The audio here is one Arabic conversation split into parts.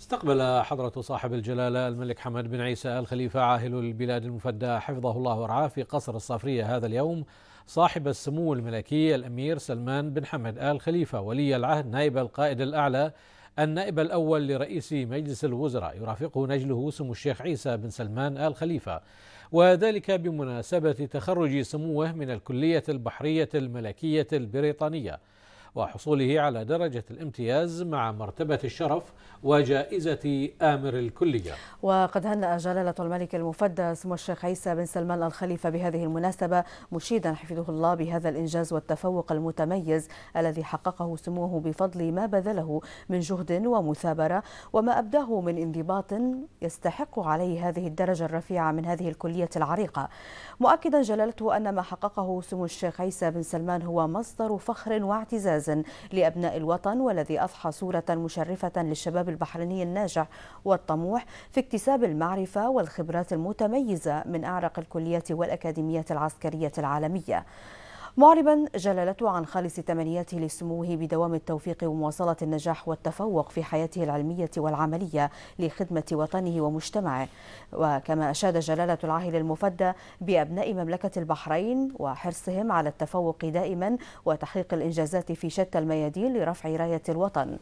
استقبل حضرة صاحب الجلالة الملك حمد بن عيسى الخليفة عاهل البلاد المفدى حفظه الله ورعاه في قصر الصفرية هذا اليوم صاحب السمو الملكي الأمير سلمان بن حمد آل خليفة ولي العهد نائب القائد الأعلى النائب الأول لرئيس مجلس الوزراء يرافقه نجله سمو الشيخ عيسى بن سلمان آل خليفة وذلك بمناسبة تخرج سموه من الكلية البحرية الملكية البريطانية وحصوله على درجة الامتياز مع مرتبة الشرف وجائزة آمر الكلية وقد هنأ جلالة الملك المفدى سمو الشيخ عيسى بن سلمان الخليفة بهذه المناسبة مشيدا حفظه الله بهذا الإنجاز والتفوق المتميز الذي حققه سموه بفضل ما بذله من جهد ومثابرة وما أبداه من انضباط يستحق عليه هذه الدرجة الرفيعة من هذه الكلية العريقة مؤكدا جلالته أن ما حققه سمو الشيخ عيسى بن سلمان هو مصدر فخر واعتزاز متوازن لأبناء الوطن والذي أضحى صورة مشرفة للشباب البحريني الناجح والطموح في اكتساب المعرفة والخبرات المتميزة من أعرق الكليات والأكاديميات العسكرية العالمية. معربا جلالته عن خالص تمنياته لسموه بدوام التوفيق ومواصلة النجاح والتفوق في حياته العلمية والعملية لخدمة وطنه ومجتمعه وكما أشاد جلالة العاهل المفدى بأبناء مملكة البحرين وحرصهم على التفوق دائما وتحقيق الإنجازات في شتى الميادين لرفع راية الوطن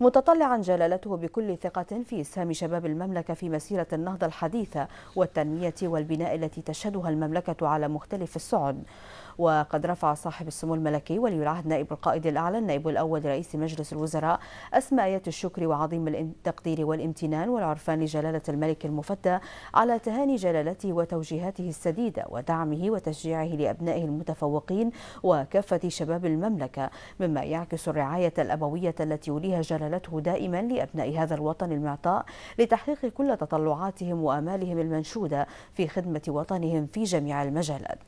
متطلعا جلالته بكل ثقة في إسهام شباب المملكة في مسيرة النهضة الحديثة والتنمية والبناء التي تشهدها المملكة على مختلف السعد وقد رفع صاحب السمو الملكي ولي العهد نائب القائد الأعلى النائب الأول لرئيس مجلس الوزراء أسماء آية الشكر وعظيم التقدير والامتنان والعرفان لجلالة الملك المفدى على تهاني جلالته وتوجيهاته السديدة ودعمه وتشجيعه لأبنائه المتفوقين وكافة شباب المملكة مما يعكس الرعاية الأبوية التي يوليها جلالته دائما لأبناء هذا الوطن المعطاء لتحقيق كل تطلعاتهم وآمالهم المنشودة في خدمة وطنهم في جميع المجالات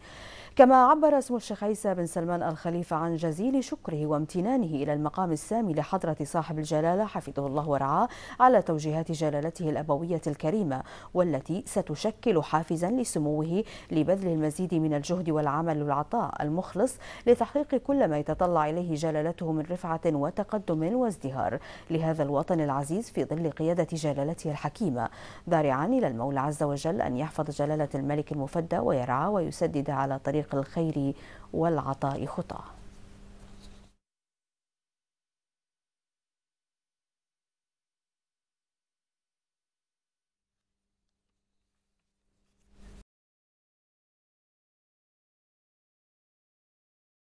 كما عبر اسم الشيخ عيسى بن سلمان الخليفة عن جزيل شكره وامتنانه إلى المقام السامي لحضرة صاحب الجلالة حفظه الله ورعاه على توجيهات جلالته الأبوية الكريمة والتي ستشكل حافزا لسموه لبذل المزيد من الجهد والعمل العطاء المخلص لتحقيق كل ما يتطلع إليه جلالته من رفعة وتقدم وازدهار لهذا الوطن العزيز في ظل قيادة جلالته الحكيمة دارعا إلى المولى عز وجل أن يحفظ جلالة الملك المفدى ويرعى ويسدد على طريق الخير والعطاء خطاه